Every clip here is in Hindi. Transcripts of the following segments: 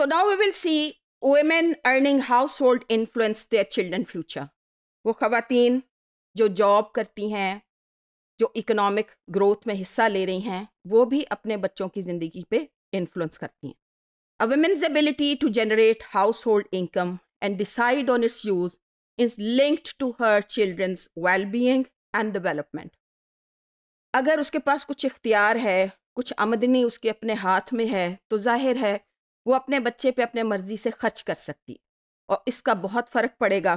So now we will see women earning household their children future. Future वो खातन जो जॉब करती हैं जो इकोनॉमिक ग्रोथ में हिस्सा ले रही हैं वो भी अपने बच्चों की ज़िंदगी पे इन्फ्लुएंस करती हैं a women's ability to generate household income and decide on its use is linked to her children's well being and development अगर उसके पास कुछ इख्तियार है कुछ आमदनी उसके अपने हाथ में है तो जाहिर है वो अपने बच्चे पे अपने मर्जी से खर्च कर सकती और इसका बहुत फ़र्क पड़ेगा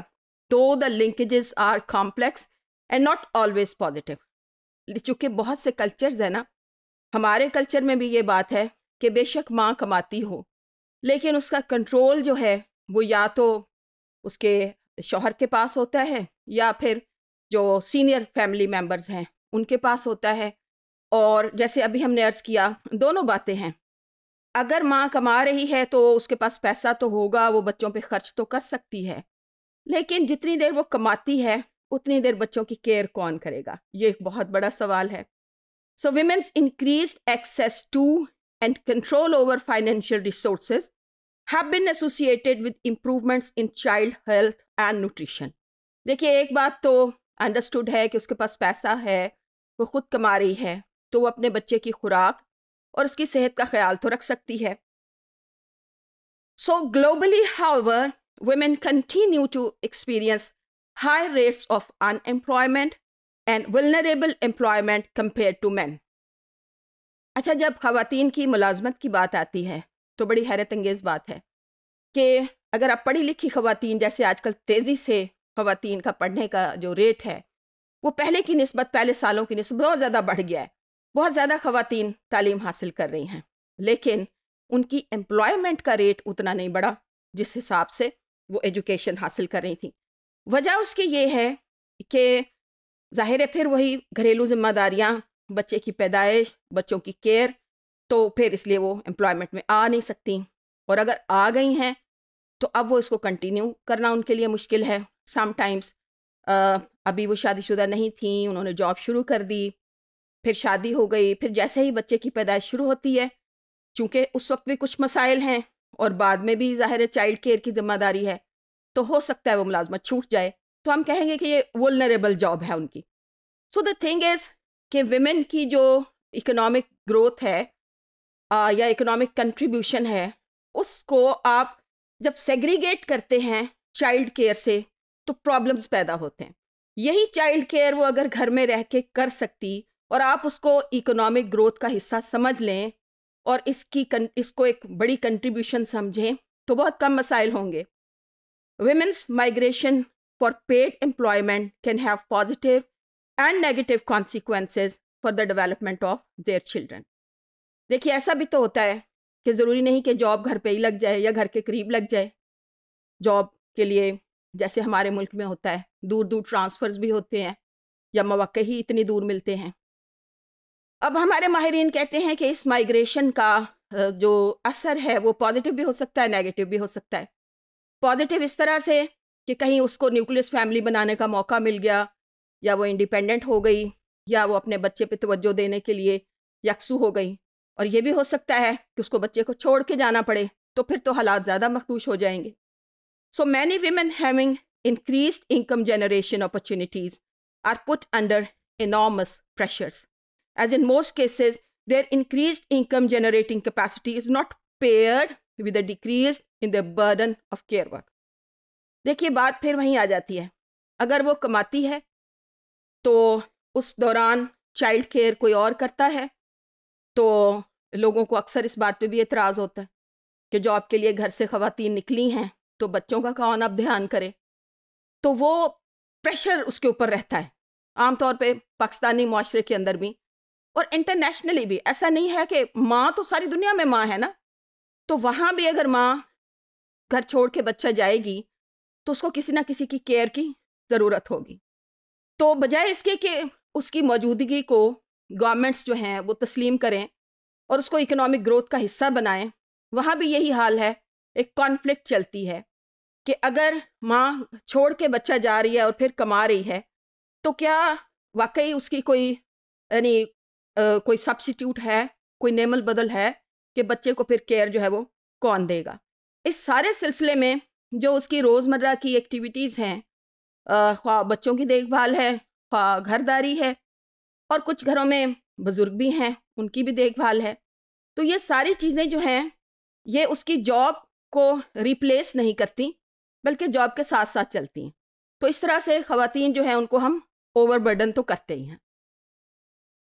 though the linkages are complex and not always positive चूँकि बहुत से कल्चर्स हैं ना हमारे कल्चर में भी ये बात है कि बेशक माँ कमाती हो लेकिन उसका कंट्रोल जो है वो या तो उसके शोहर के पास होता है या फिर जो सीनियर फैमिली मेम्बर्स हैं उनके पास होता है और जैसे अभी हमने अर्ज़ किया दोनों बातें हैं अगर माँ कमा रही है तो उसके पास पैसा तो होगा वो बच्चों पे खर्च तो कर सकती है लेकिन जितनी देर वो कमाती है उतनी देर बच्चों की केयर कौन करेगा ये एक बहुत बड़ा सवाल है so women's increase access to and control over financial resources have been associated with improvements in child health and nutrition देखिए एक बात तो अंडरस्टूड है कि उसके पास पैसा है वो खुद कमा रही है तो वो अपने बच्चे की खुराक और उसकी सेहत का ख्याल तो रख सकती है so globally however women continue to experience high rates of unemployment and vulnerable employment compare to man अच्छा जब खातन की मुलाजमत की बात आती है तो बड़ी हैरत अंगेज़ बात है कि अगर आप पढ़ी लिखी खुवान जैसे आजकल तेज़ी से खुवान का पढ़ने का जो रेट है वो पहले की नस्बत पहले सालों की नस्बत बहुत ज़्यादा बढ़ गया है बहुत ज़्यादा खातन तालीम हासिल कर रही हैं लेकिन उनकी एम्प्लॉयमेंट का रेट उतना नहीं बढ़ा जिस हिसाब से वो एजुकेशन हासिल कर रही थी वजह उसकी ये है कि ज़ाहिर है फिर वही घरेलू जिम्मेदारियाँ बच्चे की पैदाइश बच्चों की केयर तो फिर इसलिए वो एम्प्लॉयमेंट में आ नहीं सकती और अगर आ गई हैं तो अब वो इसको कंटिन्यू करना उनके लिए मुश्किल है समटाइम्स अभी वो शादीशुदा नहीं थी उन्होंने जॉब शुरू कर दी फिर शादी हो गई फिर जैसे ही बच्चे की पैदाइश शुरू होती है चूँकि उस वक्त भी कुछ मसाइल हैं और बाद में भी ज़ाहिर है चाइल्ड केयर की जिम्मेदारी है तो हो सकता है वो मुलाजमत छूट जाए तो हम कहेंगे कि ये वुलनरेबल जॉब है उनकी सो द थिंग इज़ कि वेमेन की जो इकोनॉमिक ग्रोथ है आ, या इकोनॉमिक कंट्रीब्यूशन है उसको आप जब सेग्रीगेट करते हैं चाइल्ड केयर से तो प्रॉब्लम्स पैदा होते हैं यही चाइल्ड केयर वो अगर घर में रह के कर सकती और आप उसको इकोनॉमिक ग्रोथ का हिस्सा समझ लें और इसकी इसको एक बड़ी कंट्रीब्यूशन समझें तो बहुत कम मसाइल होंगे women's migration for paid employment can have positive and negative consequences for the development of their children देखिए ऐसा भी तो होता है कि ज़रूरी नहीं कि जॉब घर पे ही लग जाए या घर के करीब लग जाए जॉब के लिए जैसे हमारे मुल्क में होता है दूर दूर ट्रांसफ़र्स भी होते हैं या मौक़े ही इतनी दूर मिलते हैं अब हमारे माहरीन कहते हैं कि इस माइग्रेशन का जो असर है वो पॉजिटिव भी हो सकता है नेगेटिव भी हो सकता है पॉजिटिव इस तरह से कि कहीं उसको न्यूक्लियस फैमिली बनाने का मौका मिल गया या वो इंडिपेंडेंट हो गई या वो अपने बच्चे पे तवज्जो देने के लिए यकसू हो गई और ये भी हो सकता है कि उसको बच्चे को छोड़ के जाना पड़े तो फिर तो हालात ज़्यादा मखदूश हो जाएंगे so many women having increase income generation opportunities are put under enormous pressures as in most cases, their increased income generating capacity is not paired with a decrease in the burden of care work. देखिए बात फिर वहीं आ जाती है अगर वो कमाती है तो उस दौरान चाइल्ड केयर कोई और करता है तो लोगों को अक्सर इस बात पे भी एतराज़ होता है कि जॉब के लिए घर से ख़वातीन निकली हैं तो बच्चों का कौन अब ध्यान करे तो वो प्रेशर उसके ऊपर रहता है आमतौर पे पाकिस्तानी माशरे के अंदर भी और इंटरनेशनली भी ऐसा नहीं है कि माँ तो सारी दुनिया में माँ है ना तो वहाँ भी अगर माँ घर छोड़ के बच्चा जाएगी तो उसको किसी ना किसी की केयर की ज़रूरत होगी तो बजाय इसके कि उसकी मौजूदगी को गवर्नमेंट्स जो हैं वो तस्लीम करें और उसको इकोनॉमिक ग्रोथ का हिस्सा बनाएं वहाँ भी यही हाल है एक कॉन्फ्लिक्ट चलती है कि अगर माँ छोड़ के बच्चा जा रही है और फिर कमा रही है तो क्या वाकई उसकी कोई यानी कोई सब्सिट्यूट है कोई नेमल बदल है कि बच्चे को फिर केयर जो है वो कौन देगा इस सारे सिलसिले में जो उसकी रोज़मर्रा की एक्टिविटीज़ हैं ख्वा बच्चों की देखभाल है ख्वा घरदारी है और कुछ घरों में बुज़ुर्ग भी हैं उनकी भी देखभाल है तो ये सारी चीज़ें जो हैं ये उसकी जॉब को रिप्लेस नहीं करती बल्कि जॉब के साथ साथ चलती हैं तो इस तरह से ख़वातीन जो हैं उनको हम ओवरबर्डन तो करते ही हैं